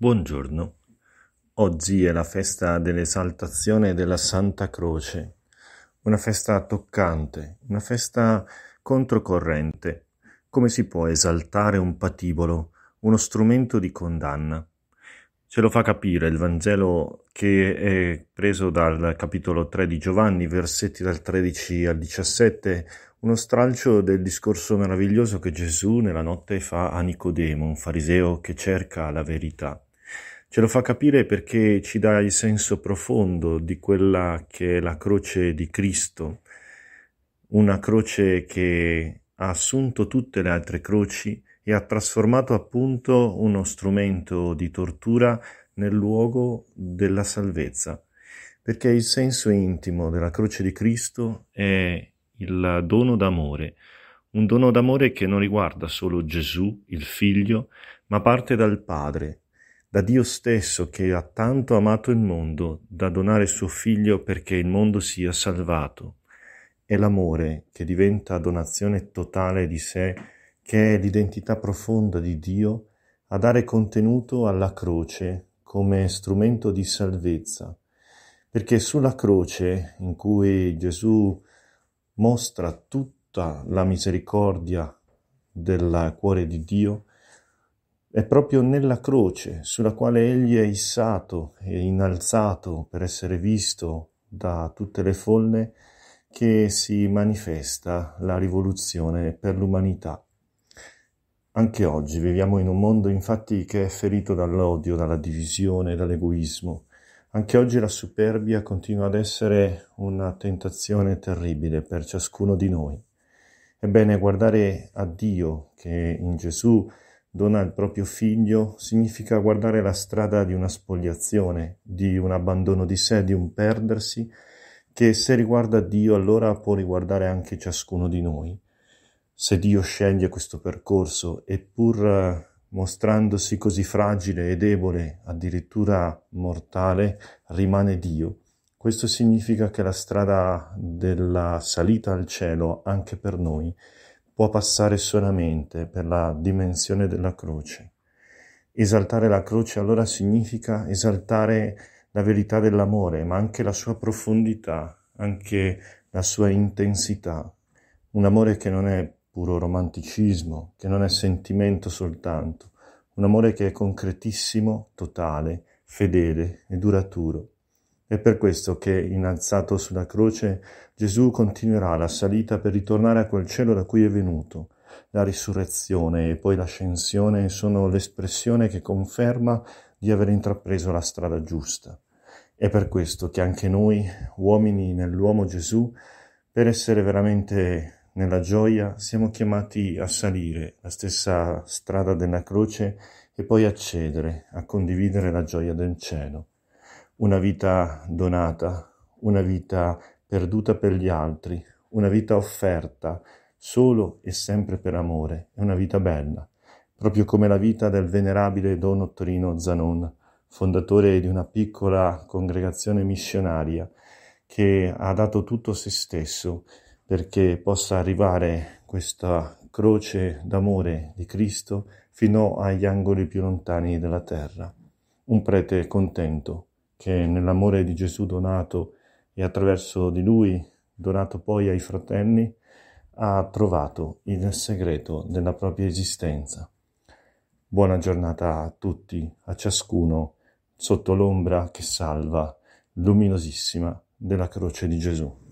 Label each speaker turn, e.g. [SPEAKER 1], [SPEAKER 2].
[SPEAKER 1] Buongiorno. Oggi è la festa dell'esaltazione della Santa Croce, una festa toccante, una festa controcorrente. Come si può esaltare un patibolo, uno strumento di condanna? Ce lo fa capire il Vangelo che è preso dal capitolo 3 di Giovanni, versetti dal 13 al 17, uno stralcio del discorso meraviglioso che Gesù nella notte fa a Nicodemo, un fariseo che cerca la verità. Ce lo fa capire perché ci dà il senso profondo di quella che è la croce di Cristo, una croce che ha assunto tutte le altre croci e ha trasformato appunto uno strumento di tortura nel luogo della salvezza, perché il senso intimo della croce di Cristo è il dono d'amore, un dono d'amore che non riguarda solo Gesù, il Figlio, ma parte dal Padre, da Dio stesso che ha tanto amato il mondo da donare suo figlio perché il mondo sia salvato. È l'amore che diventa donazione totale di sé, che è l'identità profonda di Dio, a dare contenuto alla croce come strumento di salvezza. Perché sulla croce, in cui Gesù mostra tutta la misericordia del cuore di Dio, è proprio nella croce sulla quale egli è issato e innalzato per essere visto da tutte le folle che si manifesta la rivoluzione per l'umanità. Anche oggi viviamo in un mondo infatti che è ferito dall'odio, dalla divisione, dall'egoismo. Anche oggi la superbia continua ad essere una tentazione terribile per ciascuno di noi. Ebbene, guardare a Dio che in Gesù è dona il proprio figlio significa guardare la strada di una spogliazione, di un abbandono di sé, di un perdersi, che se riguarda Dio allora può riguardare anche ciascuno di noi. Se Dio sceglie questo percorso e pur eh, mostrandosi così fragile e debole, addirittura mortale, rimane Dio. Questo significa che la strada della salita al cielo, anche per noi, può passare solamente per la dimensione della croce. Esaltare la croce allora significa esaltare la verità dell'amore, ma anche la sua profondità, anche la sua intensità. Un amore che non è puro romanticismo, che non è sentimento soltanto, un amore che è concretissimo, totale, fedele e duraturo. È per questo che, innalzato sulla croce, Gesù continuerà la salita per ritornare a quel cielo da cui è venuto. La risurrezione e poi l'ascensione sono l'espressione che conferma di aver intrapreso la strada giusta. È per questo che anche noi, uomini nell'uomo Gesù, per essere veramente nella gioia, siamo chiamati a salire la stessa strada della croce e poi accedere a condividere la gioia del cielo una vita donata, una vita perduta per gli altri, una vita offerta solo e sempre per amore, è una vita bella, proprio come la vita del venerabile Don Ottorino Zanon, fondatore di una piccola congregazione missionaria che ha dato tutto se stesso perché possa arrivare questa croce d'amore di Cristo fino agli angoli più lontani della terra. Un prete contento, che nell'amore di Gesù donato e attraverso di lui donato poi ai fratelli, ha trovato il segreto della propria esistenza. Buona giornata a tutti, a ciascuno, sotto l'ombra che salva, luminosissima, della croce di Gesù.